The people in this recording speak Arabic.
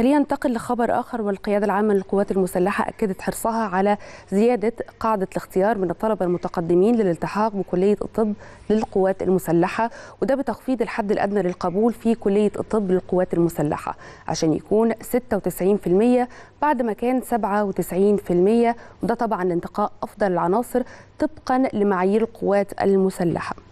خلينا ننتقل لخبر آخر والقيادة العامة للقوات المسلحة أكدت حرصها على زيادة قاعدة الاختيار من الطلبة المتقدمين للالتحاق بكلية الطب للقوات المسلحة وده بتخفيض الحد الأدنى للقبول في كلية الطب للقوات المسلحة عشان يكون 96% بعد ما كان 97% وده طبعا لانتقاء أفضل العناصر طبقا لمعايير القوات المسلحة